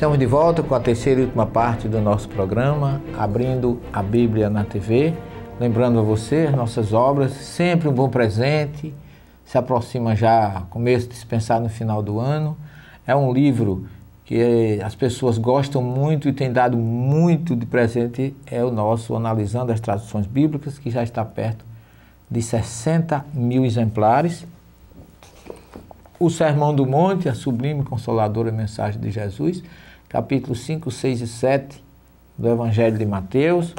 Estamos de volta com a terceira e última parte do nosso programa, abrindo a Bíblia na TV. Lembrando a você, as nossas obras, sempre um bom presente, se aproxima já começo dispensado no final do ano. É um livro que eh, as pessoas gostam muito e tem dado muito de presente, é o nosso Analisando as Traduções Bíblicas, que já está perto de 60 mil exemplares. O Sermão do Monte, a sublime e consoladora mensagem de Jesus, capítulos 5, 6 e 7 do Evangelho de Mateus,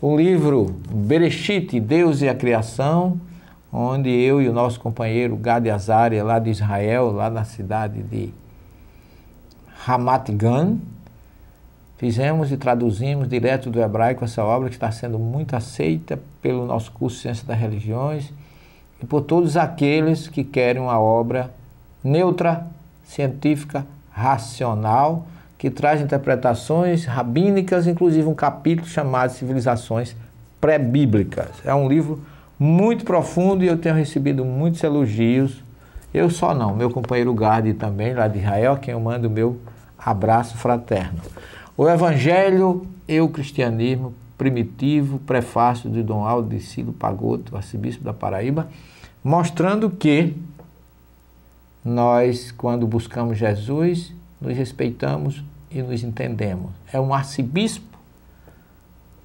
o livro Berechite, Deus e a Criação, onde eu e o nosso companheiro Gad Azaria, lá de Israel, lá na cidade de Ramat Gan, fizemos e traduzimos direto do hebraico essa obra que está sendo muito aceita pelo nosso curso Ciência das Religiões e por todos aqueles que querem uma obra neutra, científica, racional, que traz interpretações rabínicas, inclusive um capítulo chamado Civilizações Pré-Bíblicas. É um livro muito profundo e eu tenho recebido muitos elogios. Eu só não, meu companheiro Gardi também, lá de Israel, a quem eu mando o meu abraço fraterno. O Evangelho e o Cristianismo Primitivo, prefácio de Dom Aldo de Silo Pagoto, arcebispo da Paraíba, mostrando que nós, quando buscamos Jesus, nos respeitamos e nos entendemos. É um arcebispo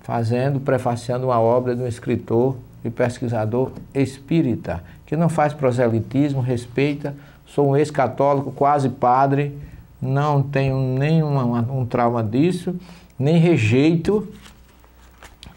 fazendo, prefaciando uma obra de um escritor e pesquisador espírita, que não faz proselitismo, respeita, sou um ex-católico, quase padre, não tenho nenhum um trauma disso, nem rejeito,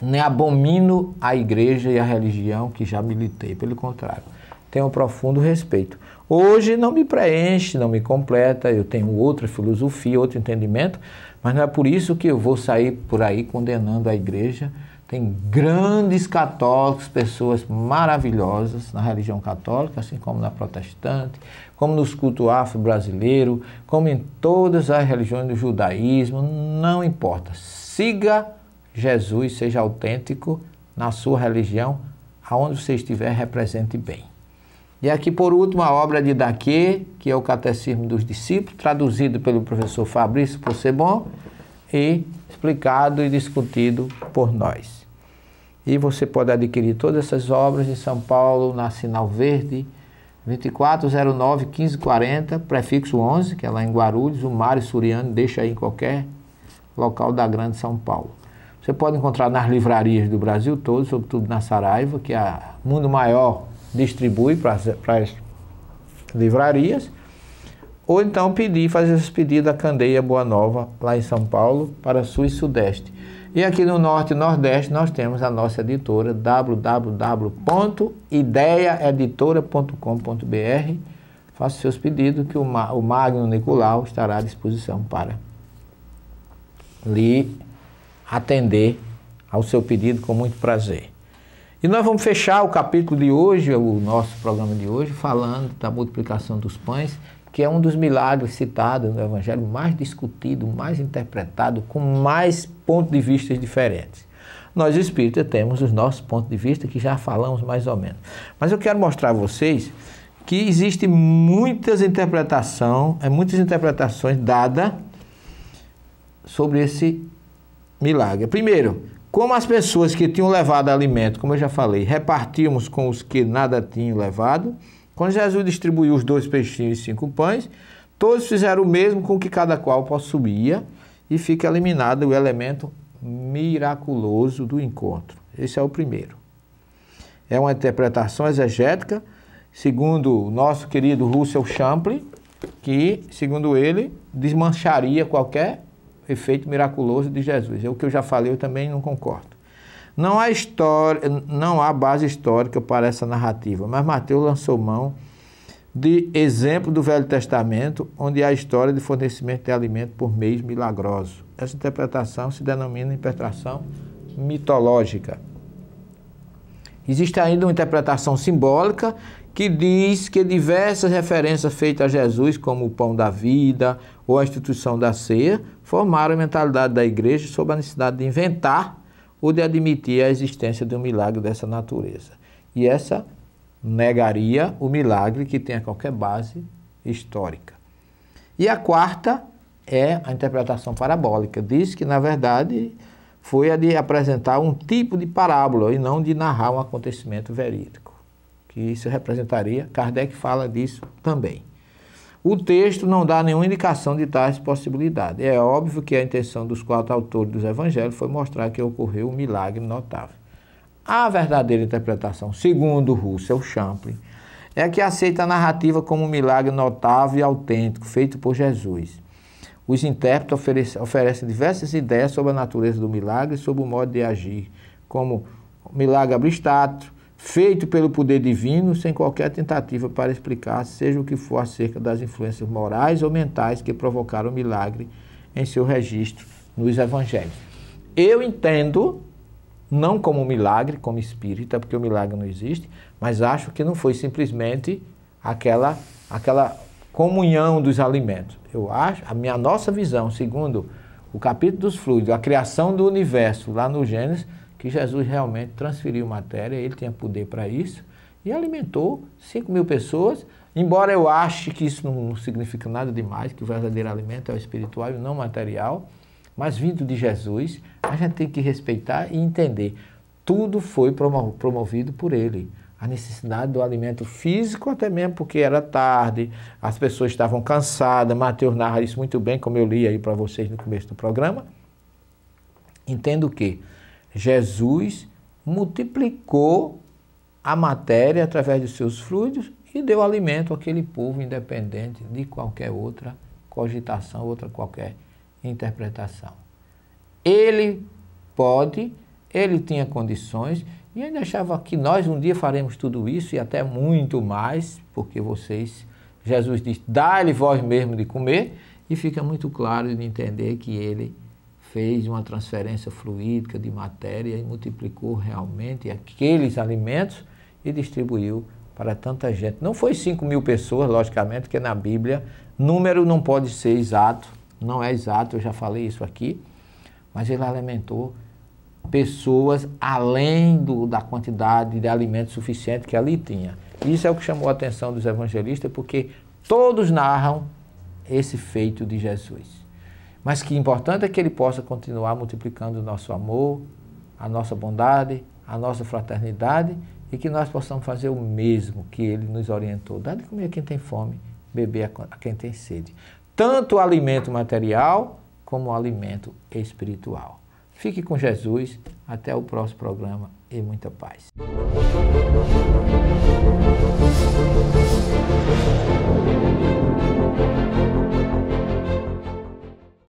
nem abomino a igreja e a religião que já militei, pelo contrário tenho um profundo respeito. Hoje não me preenche, não me completa, eu tenho outra filosofia, outro entendimento, mas não é por isso que eu vou sair por aí condenando a igreja. Tem grandes católicos, pessoas maravilhosas na religião católica, assim como na protestante, como nos cultos afro-brasileiro, como em todas as religiões do judaísmo, não importa. Siga Jesus, seja autêntico na sua religião, aonde você estiver, represente bem. E aqui, por último, a obra de Daquê, que é o Catecismo dos Discípulos, traduzido pelo professor Fabrício Possebon e explicado e discutido por nós. E você pode adquirir todas essas obras em São Paulo, na Sinal Verde, 2409 1540, prefixo 11, que é lá em Guarulhos, o Mário Suriano deixa aí em qualquer local da Grande São Paulo. Você pode encontrar nas livrarias do Brasil todo, sobretudo na Saraiva, que é o mundo maior distribui para as livrarias, ou então pedir, fazer esse pedido à Candeia Boa Nova, lá em São Paulo, para Sul e Sudeste. E aqui no Norte e Nordeste nós temos a nossa editora www.ideiaeditora.com.br. Faça seus pedidos que o, o Magno Nicolau estará à disposição para lhe atender ao seu pedido com muito prazer. E nós vamos fechar o capítulo de hoje, o nosso programa de hoje, falando da multiplicação dos pães, que é um dos milagres citados no Evangelho mais discutido, mais interpretado, com mais pontos de vista diferentes. Nós espíritas temos os nossos pontos de vista que já falamos mais ou menos. Mas eu quero mostrar a vocês que existe muitas interpretação, é, muitas interpretações dadas sobre esse milagre. Primeiro, como as pessoas que tinham levado alimento, como eu já falei, repartimos com os que nada tinham levado, quando Jesus distribuiu os dois peixinhos e cinco pães, todos fizeram o mesmo com que cada qual possuía e fica eliminado o elemento miraculoso do encontro. Esse é o primeiro. É uma interpretação exegética, segundo o nosso querido Russell Champlin, que, segundo ele, desmancharia qualquer efeito miraculoso de Jesus. É o que eu já falei, eu também não concordo. Não há, história, não há base histórica para essa narrativa, mas Mateus lançou mão de exemplo do Velho Testamento, onde há história de fornecimento de alimento por meios milagrosos. Essa interpretação se denomina interpretação mitológica. Existe ainda uma interpretação simbólica que diz que diversas referências feitas a Jesus, como o pão da vida ou a instituição da ceia, formaram a mentalidade da igreja sobre a necessidade de inventar ou de admitir a existência de um milagre dessa natureza. E essa negaria o milagre que tenha qualquer base histórica. E a quarta é a interpretação parabólica. Diz que, na verdade, foi a de apresentar um tipo de parábola e não de narrar um acontecimento verídico que isso representaria. Kardec fala disso também. O texto não dá nenhuma indicação de tais possibilidades. É óbvio que a intenção dos quatro autores dos evangelhos foi mostrar que ocorreu um milagre notável. A verdadeira interpretação, segundo Russell Champlin, é que aceita a narrativa como um milagre notável e autêntico feito por Jesus. Os intérpretes oferecem, oferecem diversas ideias sobre a natureza do milagre e sobre o modo de agir, como milagre abstrato, feito pelo poder divino, sem qualquer tentativa para explicar, seja o que for, acerca das influências morais ou mentais que provocaram o milagre em seu registro nos evangelhos. Eu entendo, não como milagre, como espírita, porque o milagre não existe, mas acho que não foi simplesmente aquela, aquela comunhão dos alimentos. Eu acho, a minha nossa visão, segundo o capítulo dos fluidos, a criação do universo, lá no Gênesis, que Jesus realmente transferiu matéria, ele tinha poder para isso, e alimentou 5 mil pessoas, embora eu ache que isso não significa nada demais, que o verdadeiro alimento é o espiritual e não material, mas vindo de Jesus, a gente tem que respeitar e entender. Tudo foi promovido por ele. A necessidade do alimento físico, até mesmo porque era tarde, as pessoas estavam cansadas. Mateus narra isso muito bem, como eu li aí para vocês no começo do programa. Entendo quê? Jesus multiplicou a matéria através dos seus fluidos e deu alimento àquele povo, independente de qualquer outra cogitação, outra qualquer interpretação. Ele pode, ele tinha condições, e ainda achava que nós um dia faremos tudo isso e até muito mais, porque vocês, Jesus diz, dá-lhe vós mesmo de comer, e fica muito claro de entender que ele fez uma transferência fluídica de matéria e multiplicou realmente aqueles alimentos e distribuiu para tanta gente. Não foi 5 mil pessoas, logicamente, que na Bíblia número não pode ser exato, não é exato, eu já falei isso aqui, mas ele alimentou pessoas além do, da quantidade de alimento suficiente que ali tinha. Isso é o que chamou a atenção dos evangelistas, porque todos narram esse feito de Jesus. Mas que importante é que ele possa continuar multiplicando o nosso amor, a nossa bondade, a nossa fraternidade e que nós possamos fazer o mesmo que ele nos orientou. Dar de comer a quem tem fome, beber a quem tem sede. Tanto o alimento material como o alimento espiritual. Fique com Jesus, até o próximo programa e muita paz.